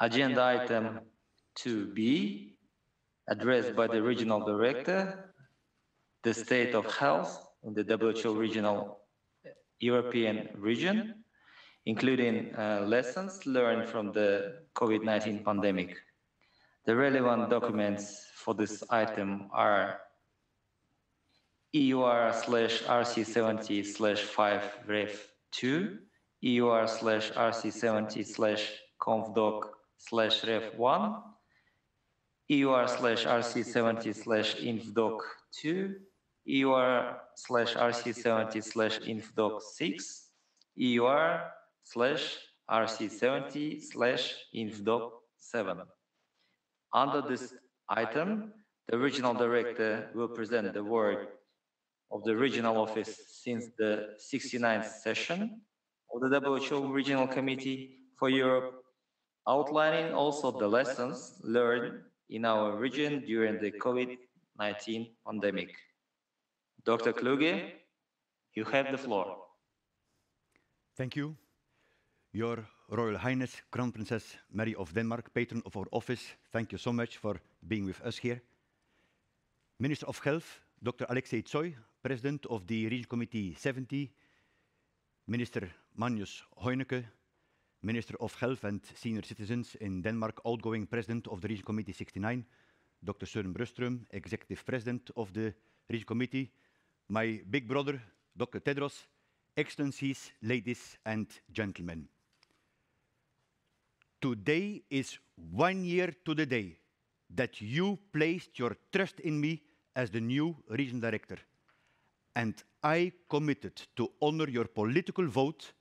agenda item 2B, addressed by the regional director, the state of health in the WHO regional European region, including uh, lessons learned from the COVID-19 pandemic. The relevant documents for this item are EUR slash RC70 slash 5 ref 2, EUR slash RC70 slash confdoc slash ref1, eur slash rc70 slash infdoc2, eur slash rc70 slash infdoc6, eur slash rc70 slash infdoc7. Under this item, the regional director will present the work of the regional office since the 69th session of the WHO Regional Committee for Europe outlining also the lessons learned in our region during the COVID-19 pandemic. Dr. Kluge, you have the floor. Thank you. Your Royal Highness Crown Princess Mary of Denmark, patron of our office, thank you so much for being with us here. Minister of Health, Dr. Alexei Tsoi, President of the Region Committee 70, Minister Magnus Heuneke, Minister of Health and Senior Citizens in Denmark, outgoing President of the Region Committee 69, Dr. Søren Brustrum, Executive President of the Region Committee, my big brother, Dr. Tedros, Excellencies, ladies and gentlemen. Today is one year to the day that you placed your trust in me as the new Region Director, and I committed to honor your political vote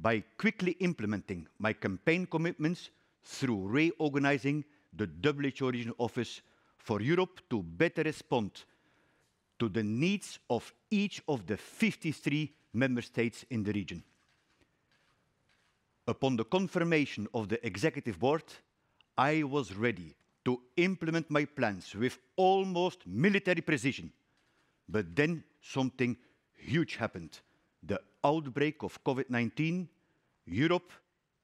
by quickly implementing my campaign commitments through reorganizing the WHO Origin office for Europe to better respond to the needs of each of the 53 member states in the region. Upon the confirmation of the executive board, I was ready to implement my plans with almost military precision. But then something huge happened the outbreak of COVID-19, Europe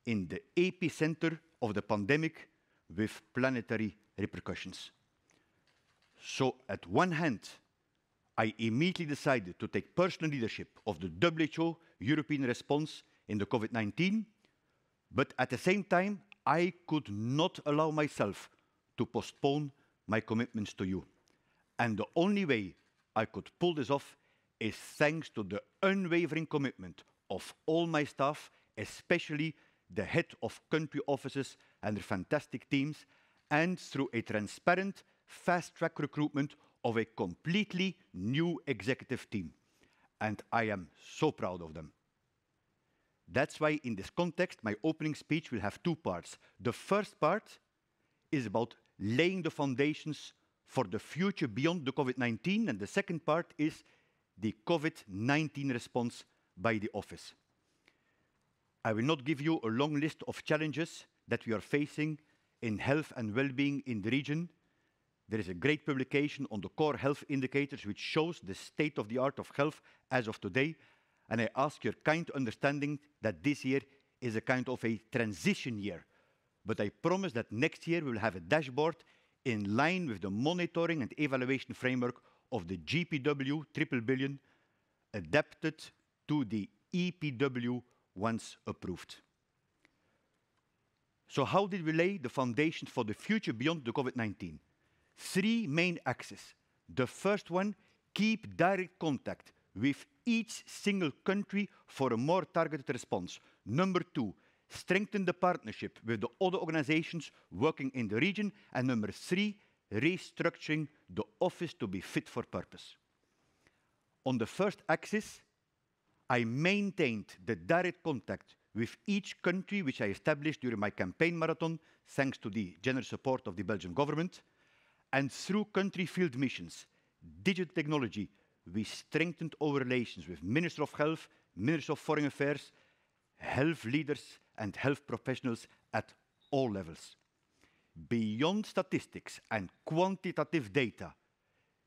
in the epicenter of the pandemic with planetary repercussions. So at one hand, I immediately decided to take personal leadership of the WHO European response in the COVID-19, but at the same time, I could not allow myself to postpone my commitments to you. And the only way I could pull this off is thanks to the unwavering commitment of all my staff, especially the head of country offices and their fantastic teams, and through a transparent, fast-track recruitment of a completely new executive team, and I am so proud of them. That's why, in this context, my opening speech will have two parts. The first part is about laying the foundations for the future beyond the COVID-19, and the second part is the COVID-19 response by the office. I will not give you a long list of challenges that we are facing in health and well-being in the region. There is a great publication on the core health indicators, which shows the state of the art of health as of today, and I ask your kind understanding that this year is a kind of a transition year. But I promise that next year we will have a dashboard in line with the monitoring and evaluation framework of the GPW triple billion adapted to the EPW once approved. So how did we lay the foundation for the future beyond the COVID-19? Three main axes. The first one, keep direct contact with each single country for a more targeted response. Number two, strengthen the partnership with the other organizations working in the region. And number three, restructuring the office to be fit for purpose. On the first axis, I maintained the direct contact with each country which I established during my campaign marathon, thanks to the generous support of the Belgian government. And through country field missions, digital technology, we strengthened our relations with Minister of Health, Minister of Foreign Affairs, health leaders and health professionals at all levels beyond statistics and quantitative data,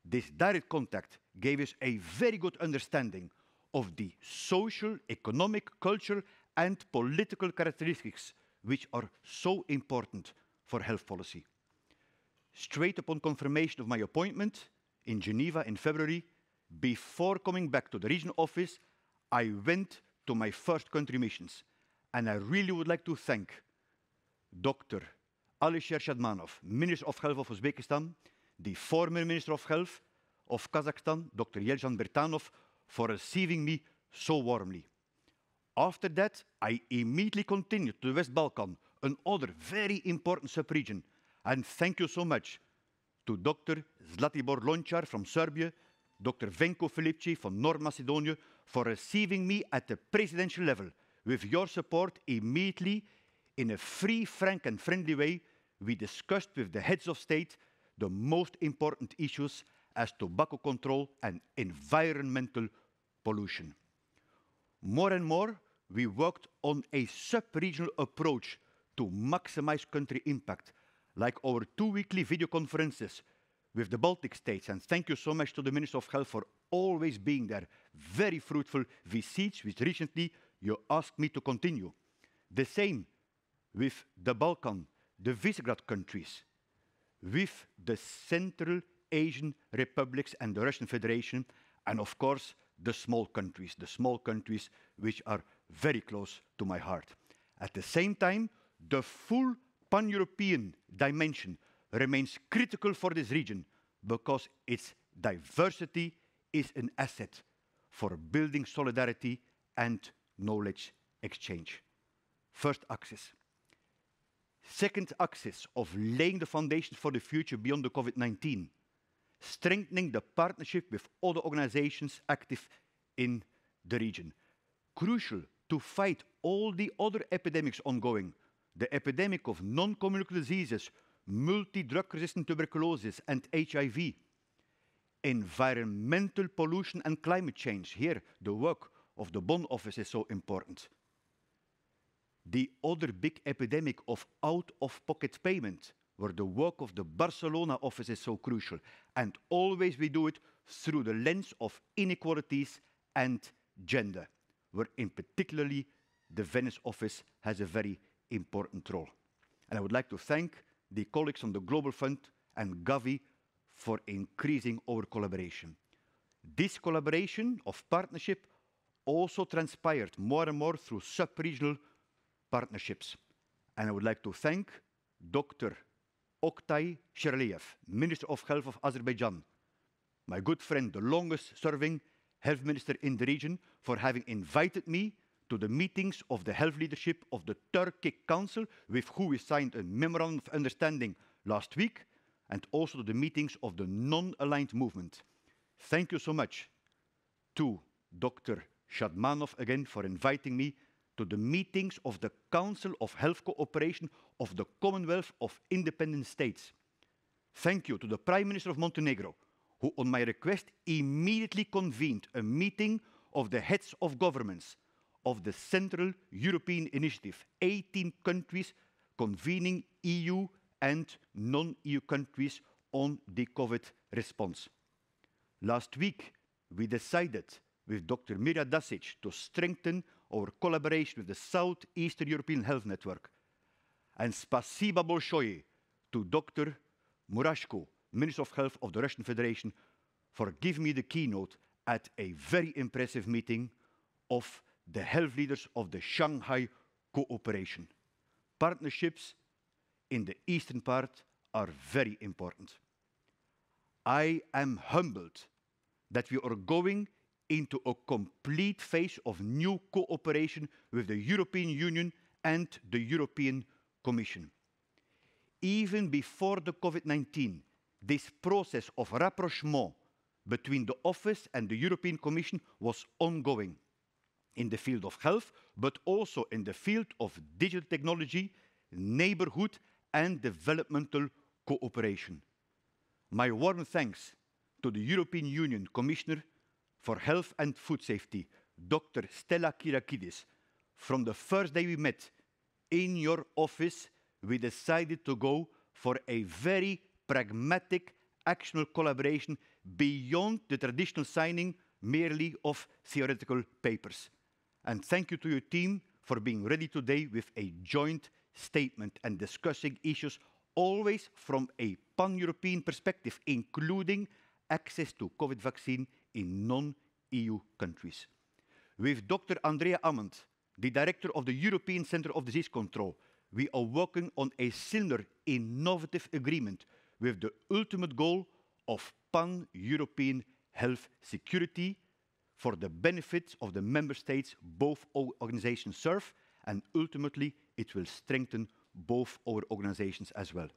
this direct contact gave us a very good understanding of the social, economic, cultural, and political characteristics which are so important for health policy. Straight upon confirmation of my appointment in Geneva in February, before coming back to the regional office, I went to my first country missions. And I really would like to thank Dr. Alisher Shadmanov, Minister of Health of Uzbekistan, the former Minister of Health of Kazakhstan, Dr. Yeljan Bertanov, for receiving me so warmly. After that, I immediately continued to the West Balkan, another very important sub-region. And thank you so much to Dr. Zlatibor Lonchar from Serbia, Dr. Venko Filipci from North Macedonia, for receiving me at the presidential level with your support immediately in a free, frank, and friendly way, we discussed with the heads of state the most important issues as tobacco control and environmental pollution. More and more, we worked on a sub-regional approach to maximize country impact, like our two weekly video conferences with the Baltic states. And thank you so much to the Minister of Health for always being there. Very fruitful visits, which recently you asked me to continue. The same with the Balkan, the Visegrad countries, with the Central Asian republics and the Russian Federation, and of course, the small countries, the small countries which are very close to my heart. At the same time, the full pan-European dimension remains critical for this region because its diversity is an asset for building solidarity and knowledge exchange. First axis, Second axis of laying the foundations for the future beyond the COVID-19, strengthening the partnership with other organizations active in the region. Crucial to fight all the other epidemics ongoing, the epidemic of non-communicable diseases, multi-drug-resistant tuberculosis and HIV, environmental pollution and climate change. Here, the work of the Bonn office is so important the other big epidemic of out-of-pocket payment, where the work of the Barcelona office is so crucial. And always we do it through the lens of inequalities and gender, where in particularly the Venice office has a very important role. And I would like to thank the colleagues on the Global Fund and Gavi for increasing our collaboration. This collaboration of partnership also transpired more and more through sub-regional partnerships. And I would like to thank Dr. Oktay Sherliev, Minister of Health of Azerbaijan, my good friend, the longest serving health minister in the region, for having invited me to the meetings of the health leadership of the Turkic Council, with whom we signed a memorandum of understanding last week, and also to the meetings of the non-aligned movement. Thank you so much to Dr. Shadmanov again for inviting me to the meetings of the Council of Health Cooperation of the Commonwealth of Independent States. Thank you to the Prime Minister of Montenegro, who on my request immediately convened a meeting of the heads of governments of the Central European Initiative, 18 countries convening EU and non-EU countries on the COVID response. Last week, we decided with Dr. Mira Dasic to strengthen our collaboration with the Southeastern European Health Network. And spasiba bolshoye to Dr. Murashko, Minister of Health of the Russian Federation, for giving me the keynote at a very impressive meeting of the health leaders of the Shanghai Cooperation. Partnerships in the eastern part are very important. I am humbled that we are going into a complete phase of new cooperation with the European Union and the European Commission. Even before the COVID-19, this process of rapprochement between the Office and the European Commission was ongoing in the field of health, but also in the field of digital technology, neighborhood and developmental cooperation. My warm thanks to the European Union Commissioner for health and food safety, Dr. Stella Kirakidis. From the first day we met in your office, we decided to go for a very pragmatic, actional collaboration beyond the traditional signing merely of theoretical papers. And thank you to your team for being ready today with a joint statement and discussing issues always from a pan-European perspective, including access to COVID vaccine in non-EU countries. With Dr. Andrea Amond, the director of the European Center of Disease Control, we are working on a similar innovative agreement with the ultimate goal of pan-European health security for the benefit of the member states both organizations serve, and ultimately it will strengthen both our organizations as well.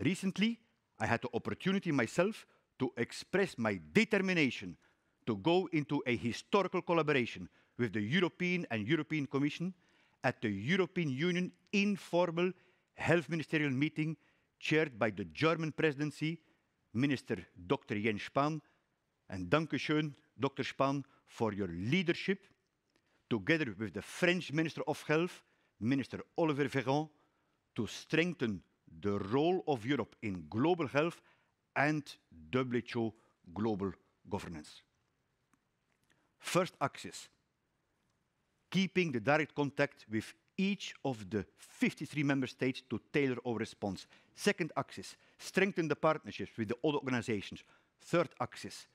Recently, I had the opportunity myself to express my determination to go into a historical collaboration with the European and European Commission at the European Union informal health ministerial meeting chaired by the German presidency, Minister Dr. Jens Spahn. And you, Dr. Spahn, for your leadership, together with the French Minister of Health, Minister Oliver Véran, to strengthen the role of Europe in global health and WHO global governance. First axis, keeping the direct contact with each of the 53 member states to tailor our response. Second axis, strengthen the partnerships with the other organizations. Third axis,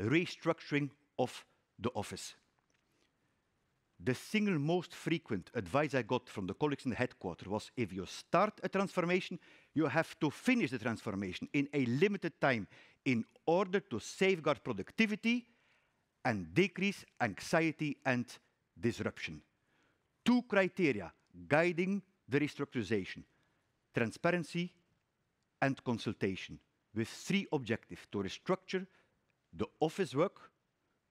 restructuring of the office the single most frequent advice I got from the colleagues in the headquarters was if you start a transformation, you have to finish the transformation in a limited time in order to safeguard productivity and decrease anxiety and disruption. Two criteria guiding the restructurization transparency and consultation, with three objectives to restructure the office work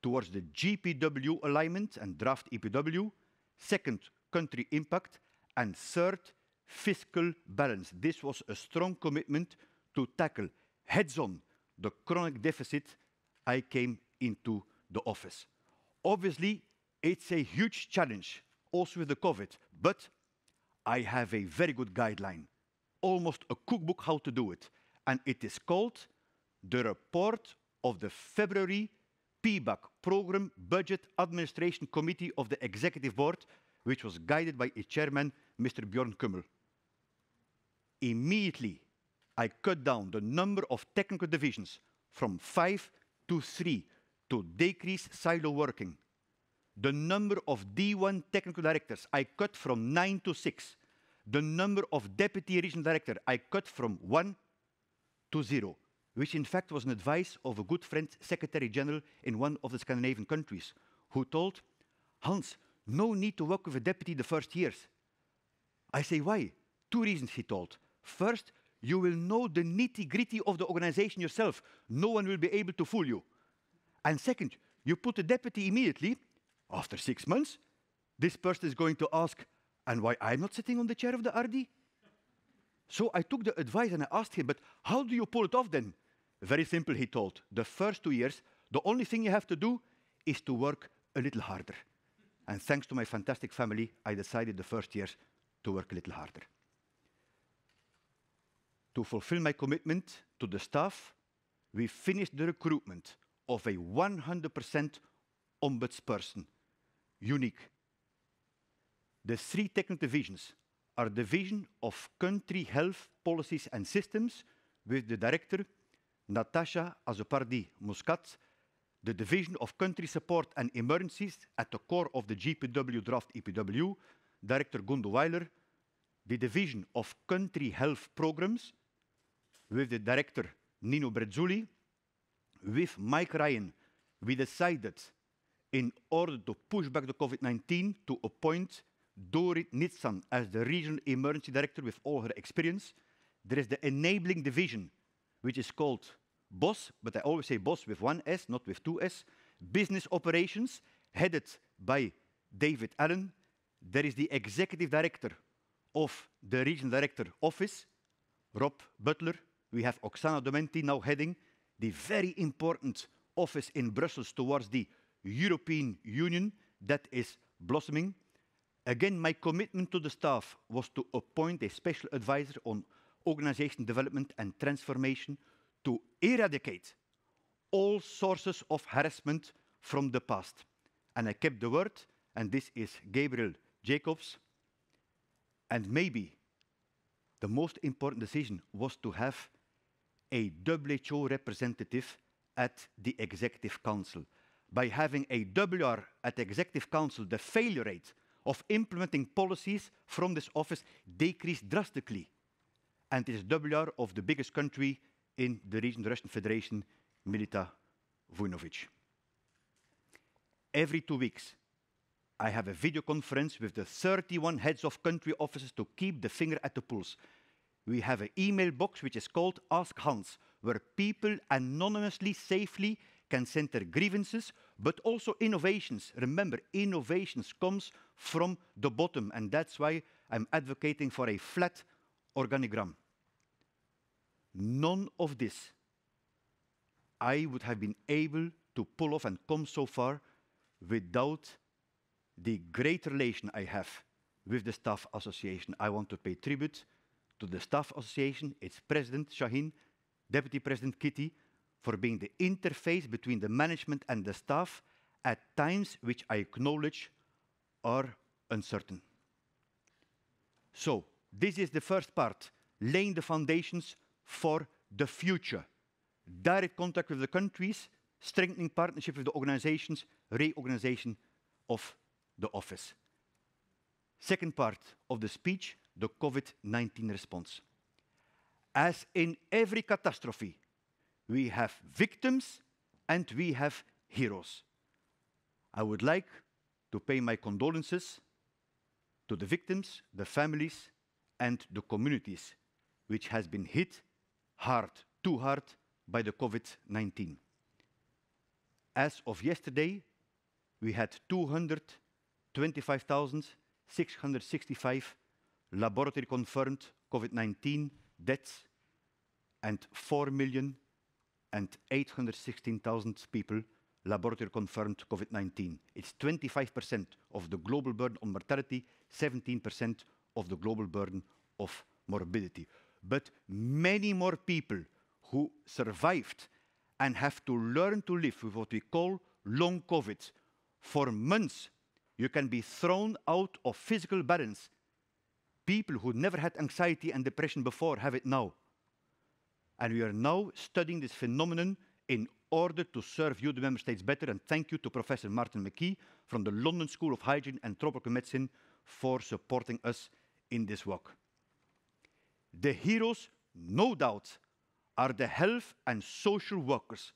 towards the GPW alignment and draft EPW, second, country impact, and third, fiscal balance. This was a strong commitment to tackle heads-on the chronic deficit I came into the office. Obviously, it's a huge challenge, also with the COVID, but I have a very good guideline, almost a cookbook how to do it, and it is called the report of the February PBAC, Program Budget Administration Committee of the Executive Board, which was guided by its chairman, Mr. Björn Kummel. Immediately, I cut down the number of technical divisions from five to three to decrease silo working. The number of D1 technical directors I cut from nine to six. The number of deputy regional directors I cut from one to zero which in fact was an advice of a good friend, Secretary General in one of the Scandinavian countries, who told Hans, no need to work with a deputy the first years. I say, why? Two reasons, he told. First, you will know the nitty gritty of the organization yourself. No one will be able to fool you. And second, you put a deputy immediately, after six months, this person is going to ask, and why I'm not sitting on the chair of the RD? So I took the advice and I asked him, but how do you pull it off then? Very simple, he told. The first two years, the only thing you have to do is to work a little harder. And thanks to my fantastic family, I decided the first year to work a little harder. To fulfill my commitment to the staff, we finished the recruitment of a 100% ombudsperson, unique. The three technical divisions are division of country health policies and systems with the director Natasha Azopardi Muscat, the Division of Country Support and Emergencies at the core of the GPW draft EPW, Director Gundo Weiler, the Division of Country Health Programs with the Director Nino Brezzulli, with Mike Ryan, we decided in order to push back the COVID-19 to appoint Dorit Nitsan as the Regional Emergency Director with all her experience. There is the Enabling Division which is called BOSS, but I always say BOSS with one S, not with two S, Business Operations, headed by David Allen. There is the executive director of the regional director office, Rob Butler. We have Oksana Domenti now heading the very important office in Brussels towards the European Union that is blossoming. Again, my commitment to the staff was to appoint a special advisor on organization development and transformation to eradicate all sources of harassment from the past. And I kept the word, and this is Gabriel Jacobs. And maybe the most important decision was to have a WHO representative at the Executive Council. By having a WR at the Executive Council, the failure rate of implementing policies from this office decreased drastically and it is double R of the biggest country in the region, the Russian Federation, Milita Vujnovic. Every two weeks, I have a video conference with the 31 heads of country offices to keep the finger at the pulse. We have an email box which is called Ask Hans, where people anonymously, safely can send their grievances, but also innovations. Remember, innovations comes from the bottom, and that's why I'm advocating for a flat organigram. None of this I would have been able to pull off and come so far without the great relation I have with the staff association. I want to pay tribute to the staff association, its president Shaheen, deputy president Kitty, for being the interface between the management and the staff at times which I acknowledge are uncertain. So, this is the first part, laying the foundations for the future. Direct contact with the countries, strengthening partnership with the organizations, reorganization of the office. Second part of the speech, the COVID-19 response. As in every catastrophe, we have victims and we have heroes. I would like to pay my condolences to the victims, the families, and the communities which has been hit hard, too hard by the COVID-19. As of yesterday, we had 225,665 laboratory-confirmed COVID-19 deaths and 4 million and 816,000 people laboratory-confirmed COVID-19. It's 25% of the global burden on mortality, 17% of the global burden of morbidity. But many more people who survived and have to learn to live with what we call long COVID. For months, you can be thrown out of physical balance. People who never had anxiety and depression before have it now. And we are now studying this phenomenon in order to serve you, the member states, better. And thank you to Professor Martin McKee from the London School of Hygiene and Tropical Medicine for supporting us in this walk. The heroes, no doubt, are the health and social workers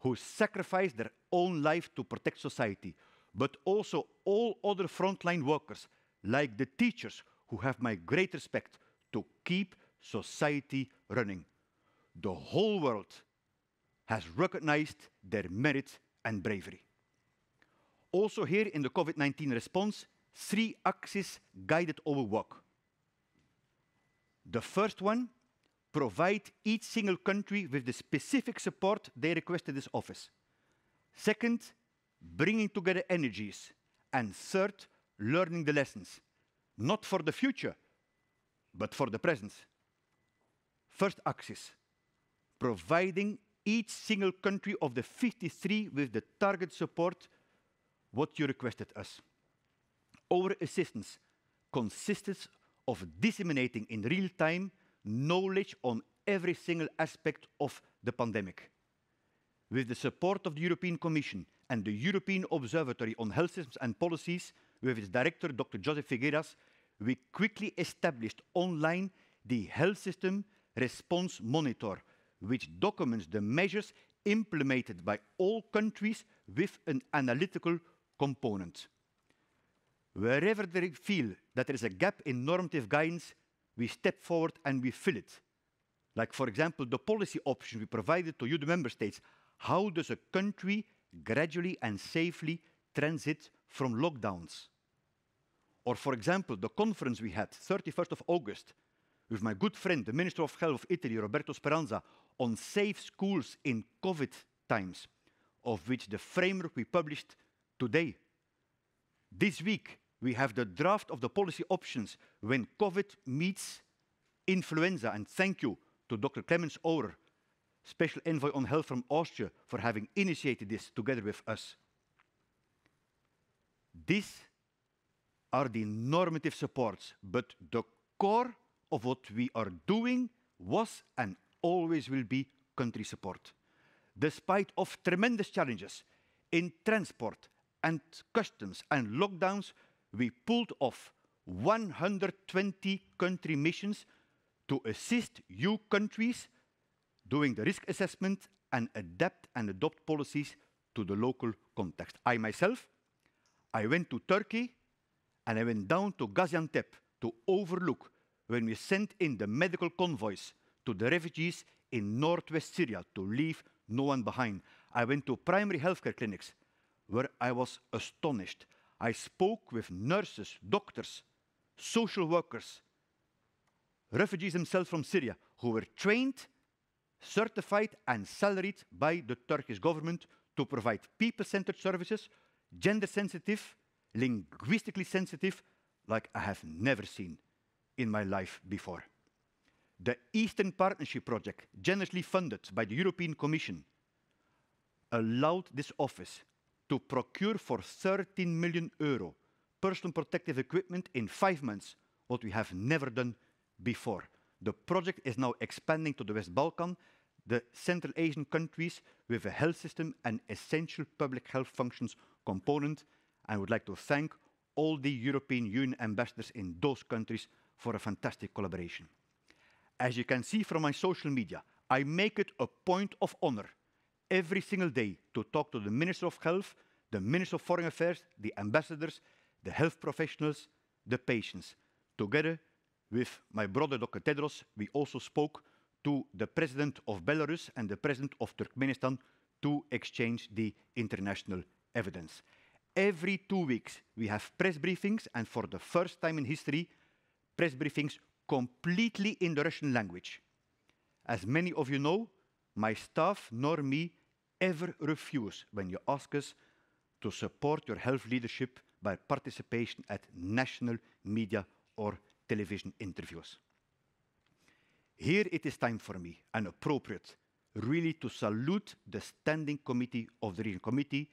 who sacrifice their own life to protect society, but also all other frontline workers, like the teachers, who have my great respect, to keep society running. The whole world has recognized their merit and bravery. Also here in the COVID-19 response, three axes guided our work. The first one, provide each single country with the specific support they request in this office. Second, bringing together energies. And third, learning the lessons, not for the future, but for the present. First axis, providing each single country of the 53 with the target support what you requested us. Our assistance consisted of disseminating in real time knowledge on every single aspect of the pandemic. With the support of the European Commission and the European Observatory on Health Systems and Policies, with its director, Dr. Joseph Figueras, we quickly established online the Health System Response Monitor, which documents the measures implemented by all countries with an analytical component. Wherever they feel that there is a gap in normative guidance, we step forward and we fill it. Like, for example, the policy option we provided to you, the member states. How does a country gradually and safely transit from lockdowns? Or, for example, the conference we had 31st of August with my good friend, the Minister of Health of Italy, Roberto Speranza, on safe schools in COVID times, of which the framework we published today. This week, we have the draft of the policy options when COVID meets influenza. And thank you to Dr. Clemens Oer, Special Envoy on Health from Austria, for having initiated this together with us. These are the normative supports, but the core of what we are doing was and always will be country support. Despite of tremendous challenges in transport and customs and lockdowns, we pulled off 120 country missions to assist EU countries doing the risk assessment and adapt and adopt policies to the local context. I myself, I went to Turkey and I went down to Gaziantep to overlook when we sent in the medical convoys to the refugees in northwest Syria to leave no one behind. I went to primary healthcare clinics where I was astonished I spoke with nurses, doctors, social workers, refugees themselves from Syria, who were trained, certified, and salaried by the Turkish government to provide people centered services, gender sensitive, linguistically sensitive, like I have never seen in my life before. The Eastern Partnership Project, generously funded by the European Commission, allowed this office to procure for 13 million euro personal protective equipment in five months, what we have never done before. The project is now expanding to the West Balkan, the Central Asian countries with a health system and essential public health functions component. I would like to thank all the European Union ambassadors in those countries for a fantastic collaboration. As you can see from my social media, I make it a point of honor every single day to talk to the Minister of Health, the Minister of Foreign Affairs, the ambassadors, the health professionals, the patients. Together with my brother, Dr. Tedros, we also spoke to the president of Belarus and the president of Turkmenistan to exchange the international evidence. Every two weeks, we have press briefings, and for the first time in history, press briefings completely in the Russian language. As many of you know, my staff nor me ever refuse when you ask us to support your health leadership by participation at national media or television interviews. Here it is time for me, and appropriate, really to salute the standing committee of the Regional Committee,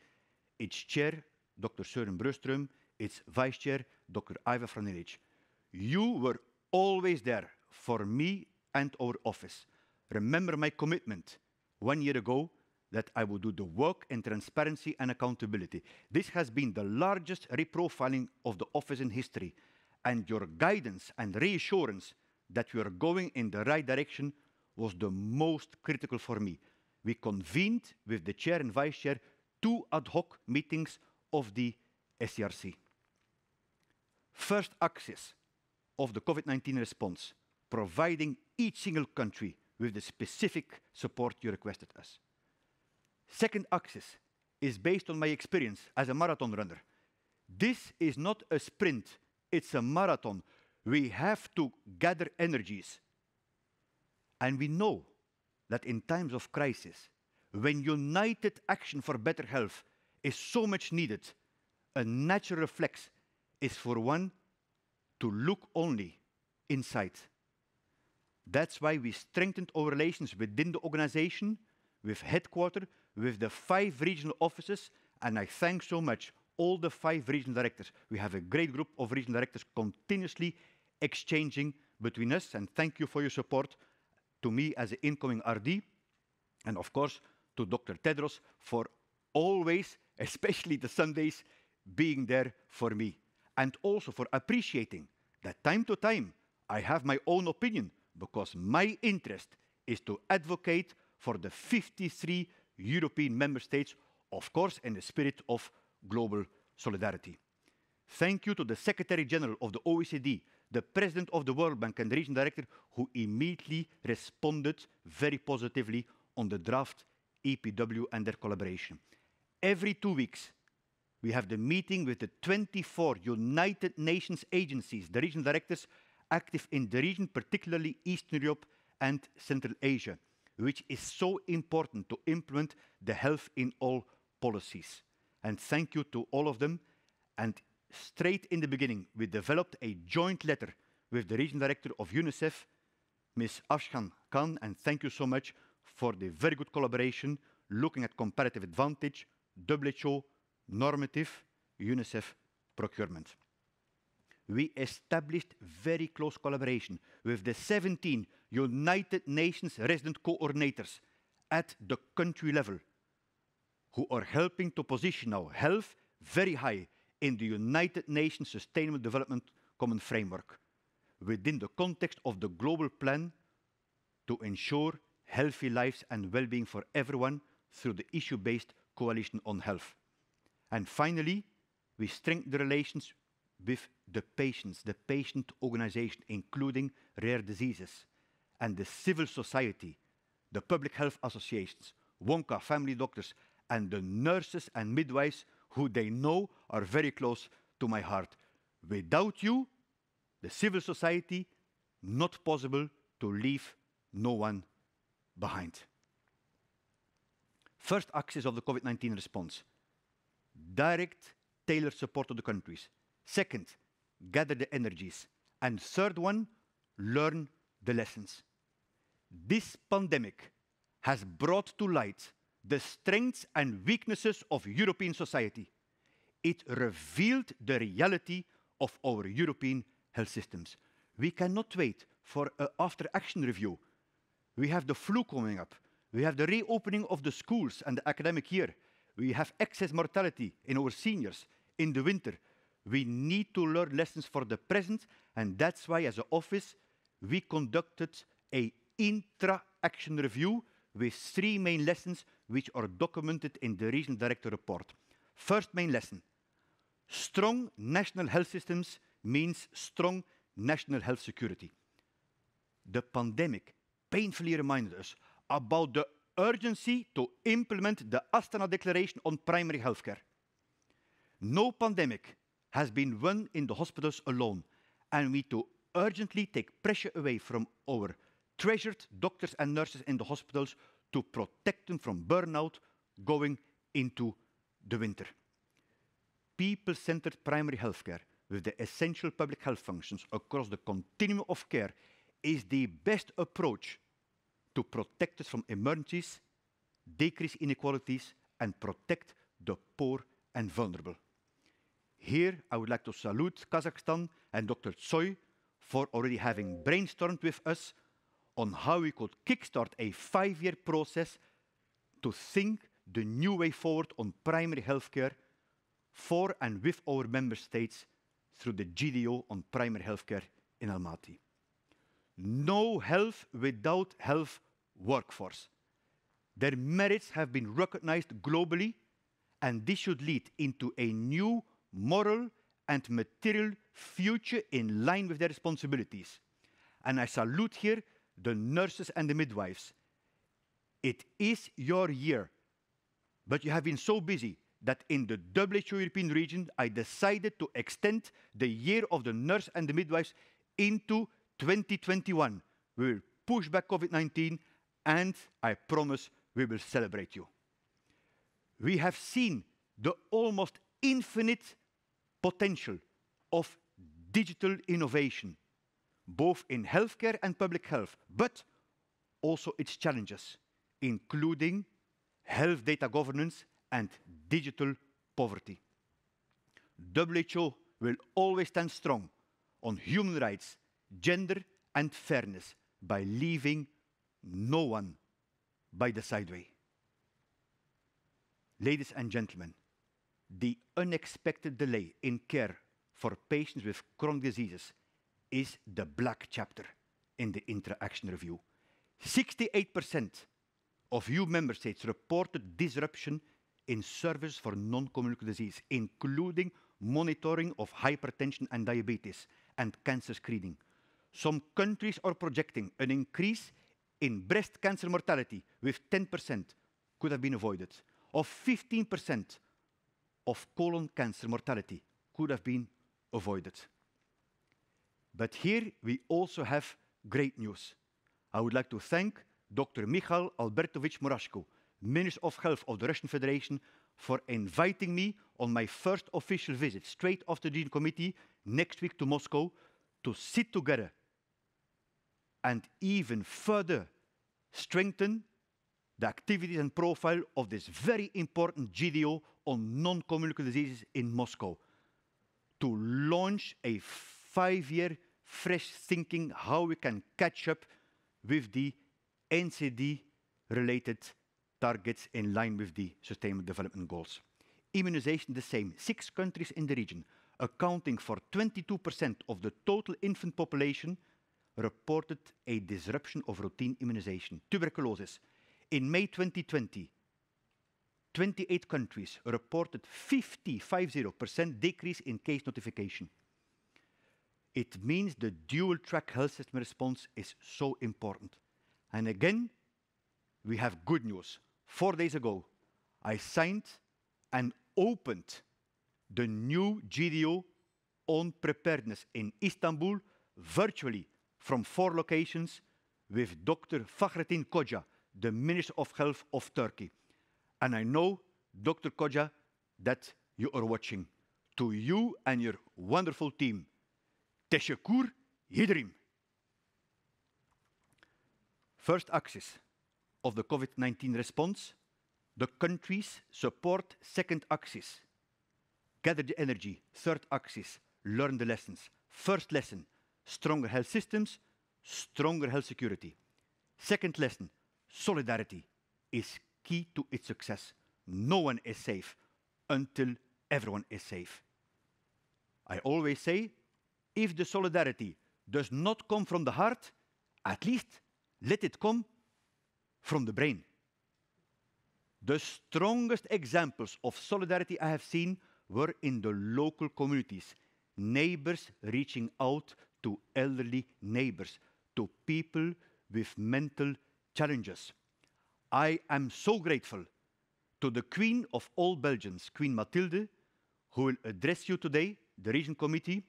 its chair, Dr. Søren Brøström, its vice chair, Dr. Iva Franilic. You were always there for me and our office. Remember my commitment one year ago that I would do the work in transparency and accountability. This has been the largest reprofiling of the office in history, and your guidance and reassurance that we are going in the right direction was the most critical for me. We convened with the chair and vice chair two ad hoc meetings of the SCRC. First axis of the COVID-19 response, providing each single country with the specific support you requested us second axis is based on my experience as a marathon runner. This is not a sprint, it's a marathon. We have to gather energies. And we know that in times of crisis, when united action for better health is so much needed, a natural reflex is for one to look only inside. That's why we strengthened our relations within the organization with headquarters, with the five regional offices, and I thank so much all the five regional directors. We have a great group of regional directors continuously exchanging between us, and thank you for your support to me as the incoming RD, and of course to Dr. Tedros for always, especially the Sundays, being there for me, and also for appreciating that time to time I have my own opinion because my interest is to advocate for the 53 European member states, of course, in the spirit of global solidarity. Thank you to the Secretary General of the OECD, the President of the World Bank, and the Region Director, who immediately responded very positively on the draft EPW and their collaboration. Every two weeks, we have the meeting with the 24 United Nations agencies, the region directors active in the region, particularly Eastern Europe and Central Asia which is so important to implement the health in all policies. And thank you to all of them. And straight in the beginning, we developed a joint letter with the region director of UNICEF, Ms. Afshan Khan, and thank you so much for the very good collaboration, looking at comparative advantage, WHO, normative, UNICEF procurement. We established very close collaboration with the 17 United Nations resident coordinators at the country level who are helping to position our health very high in the United Nations Sustainable Development Common Framework within the context of the global plan to ensure healthy lives and well-being for everyone through the issue-based coalition on health. And finally, we strengthen the relations with the patients, the patient organization, including rare diseases, and the civil society, the public health associations, Wonka family doctors, and the nurses and midwives who they know are very close to my heart. Without you, the civil society, not possible to leave no one behind. First axis of the COVID 19 response direct, tailored support to the countries. Second, gather the energies. And third one, learn the lessons. This pandemic has brought to light the strengths and weaknesses of European society. It revealed the reality of our European health systems. We cannot wait for an after action review. We have the flu coming up. We have the reopening of the schools and the academic year. We have excess mortality in our seniors in the winter. We need to learn lessons for the present, and that's why, as an office, we conducted a intra-action review with three main lessons which are documented in the recent director report. First main lesson, strong national health systems means strong national health security. The pandemic painfully reminded us about the urgency to implement the Astana Declaration on primary healthcare. No pandemic has been won in the hospitals alone, and we need to urgently take pressure away from our treasured doctors and nurses in the hospitals to protect them from burnout going into the winter. People centered primary healthcare with the essential public health functions across the continuum of care is the best approach to protect us from emergencies, decrease inequalities, and protect the poor and vulnerable. Here, I would like to salute Kazakhstan and Dr. Tsoi for already having brainstormed with us on how we could kickstart a five-year process to think the new way forward on primary healthcare for and with our member states through the GDO on primary healthcare in Almaty. No health without health workforce. Their merits have been recognized globally, and this should lead into a new moral and material future in line with their responsibilities. And I salute here the nurses and the midwives, it is your year, but you have been so busy that in the WHO European region, I decided to extend the year of the nurse and the midwives into 2021. We will push back COVID-19 and I promise we will celebrate you. We have seen the almost infinite potential of digital innovation both in healthcare and public health, but also its challenges, including health data governance and digital poverty. WHO will always stand strong on human rights, gender, and fairness by leaving no one by the sideway. Ladies and gentlemen, the unexpected delay in care for patients with chronic diseases is the black chapter in the interaction review. 68% of EU member states reported disruption in service for non-communicable disease, including monitoring of hypertension and diabetes and cancer screening. Some countries are projecting an increase in breast cancer mortality with 10% could have been avoided, of 15% of colon cancer mortality could have been avoided. But here we also have great news. I would like to thank Dr. Mikhail Albertovich Murashko, Minister of Health of the Russian Federation, for inviting me on my first official visit straight after the committee next week to Moscow to sit together and even further strengthen the activities and profile of this very important GDO on non-communicable diseases in Moscow to launch a five-year fresh thinking how we can catch up with the NCD-related targets in line with the Sustainable Development Goals. Immunization the same. Six countries in the region accounting for 22% of the total infant population reported a disruption of routine immunization. Tuberculosis. In May 2020, 28 countries reported 550 percent decrease in case notification. It means the dual-track health system response is so important. And again, we have good news. Four days ago, I signed and opened the new GDO on preparedness in Istanbul, virtually from four locations, with Dr. Fahrettin Koca, the Minister of Health of Turkey. And I know, Dr. Koca, that you are watching. To you and your wonderful team, Teshekur Hidrim. First axis of the COVID-19 response, the countries support second axis. Gather the energy, third axis, learn the lessons. First lesson, stronger health systems, stronger health security. Second lesson, solidarity is key to its success. No one is safe until everyone is safe. I always say if the solidarity does not come from the heart, at least let it come from the brain. The strongest examples of solidarity I have seen were in the local communities, neighbors reaching out to elderly neighbors, to people with mental challenges. I am so grateful to the Queen of all Belgians, Queen Mathilde, who will address you today, the Region Committee,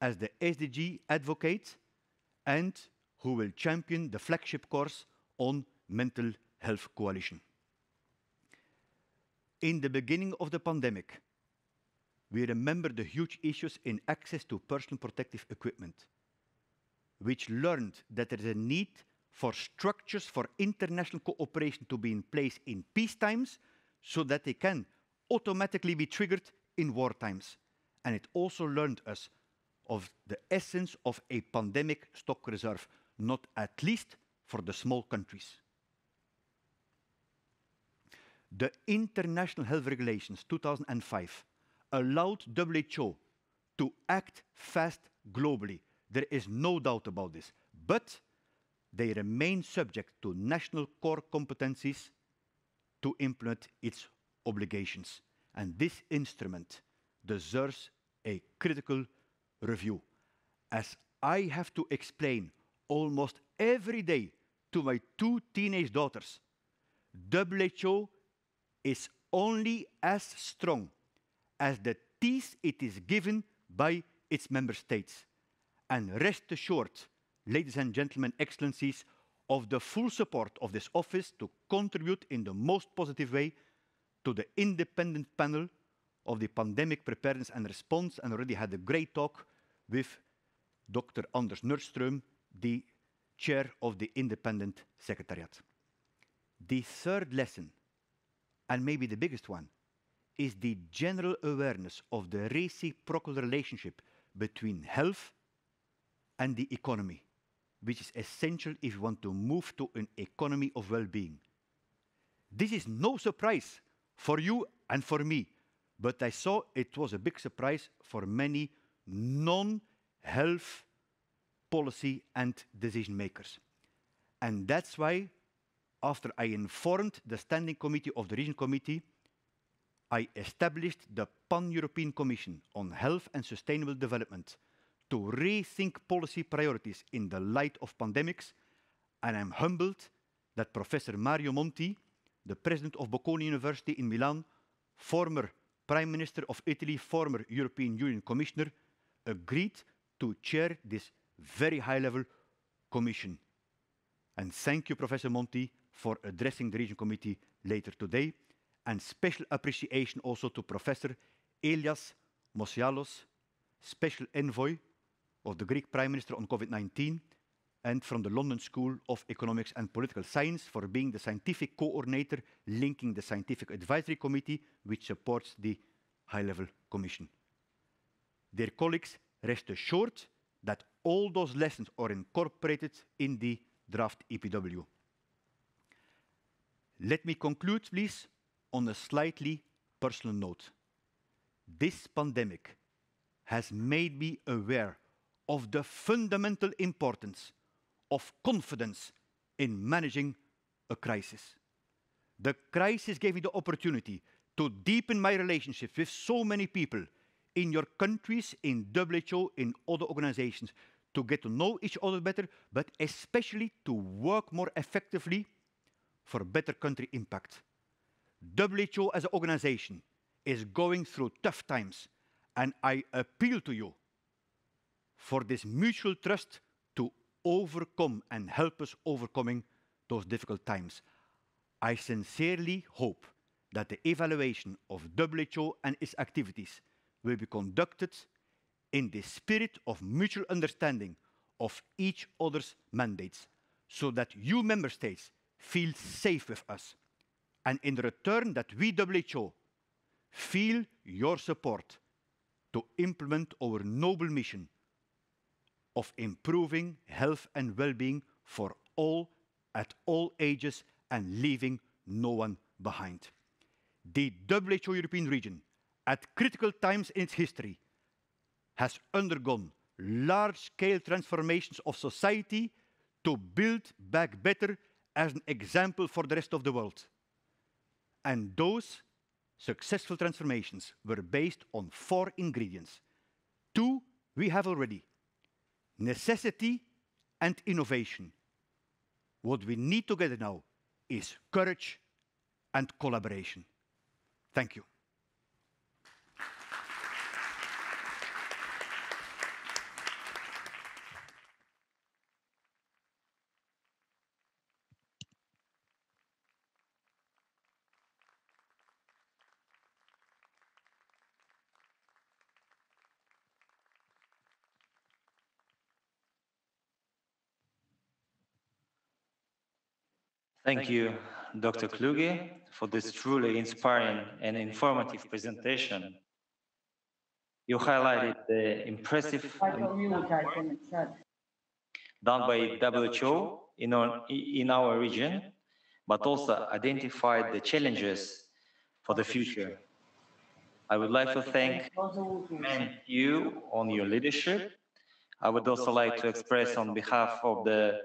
as the SDG advocate and who will champion the flagship course on mental health coalition. In the beginning of the pandemic, we remember the huge issues in access to personal protective equipment, which learned that there is a need for structures for international cooperation to be in place in peace times so that they can automatically be triggered in war times. And it also learned us of the essence of a pandemic stock reserve, not at least for the small countries. The International Health Regulations 2005 allowed WHO to act fast globally. There is no doubt about this. But they remain subject to national core competencies to implement its obligations. And this instrument deserves a critical review, as I have to explain almost every day to my two teenage daughters, WHO is only as strong as the teeth it is given by its member states. And rest assured, ladies and gentlemen, excellencies, of the full support of this office to contribute in the most positive way to the independent panel of the pandemic preparedness and response and already had a great talk with Dr. Anders Nordström, the chair of the independent secretariat. The third lesson, and maybe the biggest one, is the general awareness of the reciprocal relationship between health and the economy, which is essential if you want to move to an economy of well-being. This is no surprise for you and for me, but I saw it was a big surprise for many non-health policy and decision makers. And that's why, after I informed the Standing Committee of the Region Committee, I established the Pan-European Commission on Health and Sustainable Development to rethink policy priorities in the light of pandemics. And I'm humbled that Professor Mario Monti, the president of Bocconi University in Milan, former Prime Minister of Italy, former European Union Commissioner, agreed to chair this very high-level commission. And thank you, Professor Monti, for addressing the Region Committee later today. And special appreciation also to Professor Elias Mosialos, Special Envoy of the Greek Prime Minister on COVID-19 and from the London School of Economics and Political Science for being the scientific coordinator linking the Scientific Advisory Committee, which supports the High-Level Commission. Dear colleagues, rest assured that all those lessons are incorporated in the draft EPW. Let me conclude, please, on a slightly personal note. This pandemic has made me aware of the fundamental importance of confidence in managing a crisis. The crisis gave me the opportunity to deepen my relationships with so many people in your countries, in WHO, in other organizations, to get to know each other better, but especially to work more effectively for better country impact. WHO as an organization is going through tough times, and I appeal to you for this mutual trust to overcome and help us overcoming those difficult times. I sincerely hope that the evaluation of WHO and its activities will be conducted in the spirit of mutual understanding of each other's mandates, so that you member states feel safe with us, and in return that we, WHO, feel your support to implement our noble mission of improving health and well-being for all at all ages and leaving no one behind. The WHO European region at critical times in its history, has undergone large-scale transformations of society to build back better as an example for the rest of the world. And those successful transformations were based on four ingredients. Two we have already, necessity and innovation. What we need together now is courage and collaboration. Thank you. Thank you, Dr. Kluge, for this truly inspiring and informative presentation. You highlighted the impressive done by WHO in our, in our region, but also identified the challenges for the future. I would like to thank you on your leadership. I would also like to express on behalf of the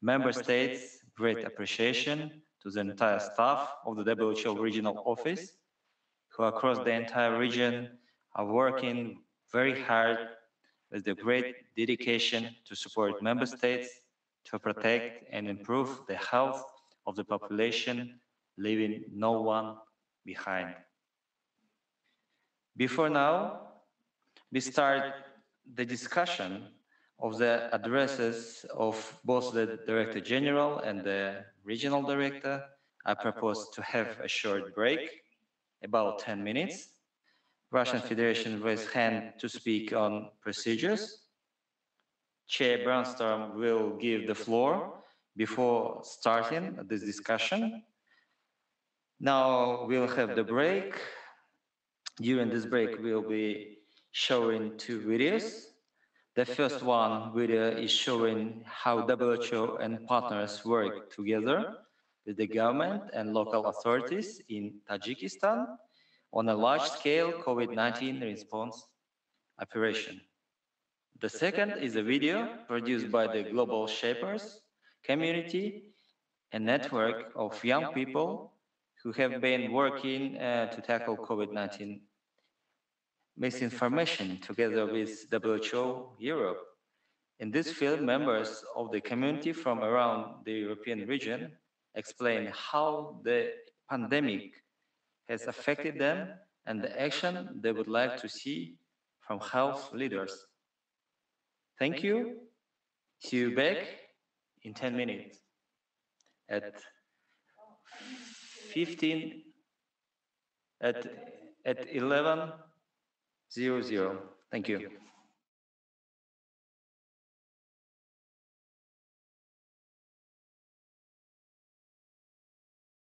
member states great appreciation to the entire staff of the WHO regional office, who across the entire region are working very hard with the great dedication to support member states to protect and improve the health of the population, leaving no one behind. Before now, we start the discussion of the addresses of both the Director General and the Regional Director, I propose to have a short break, about 10 minutes. Russian Federation raised hand to speak on procedures. Chair Brainstorm will give the floor before starting this discussion. Now we'll have the break. During this break, we'll be showing two videos. The first one really is showing how WHO and partners work together with the government and local authorities in Tajikistan on a large-scale COVID-19 response operation. The second is a video produced by the Global Shapers community, a network of young people who have been working uh, uh to tackle COVID-19 misinformation together with WHO Europe. In this field, members of the community from around the European region explain how the pandemic has affected them and the action they would like to see from health leaders. Thank you. See you back in 10 minutes at 15 at at 11 zero zero. Thank you. you.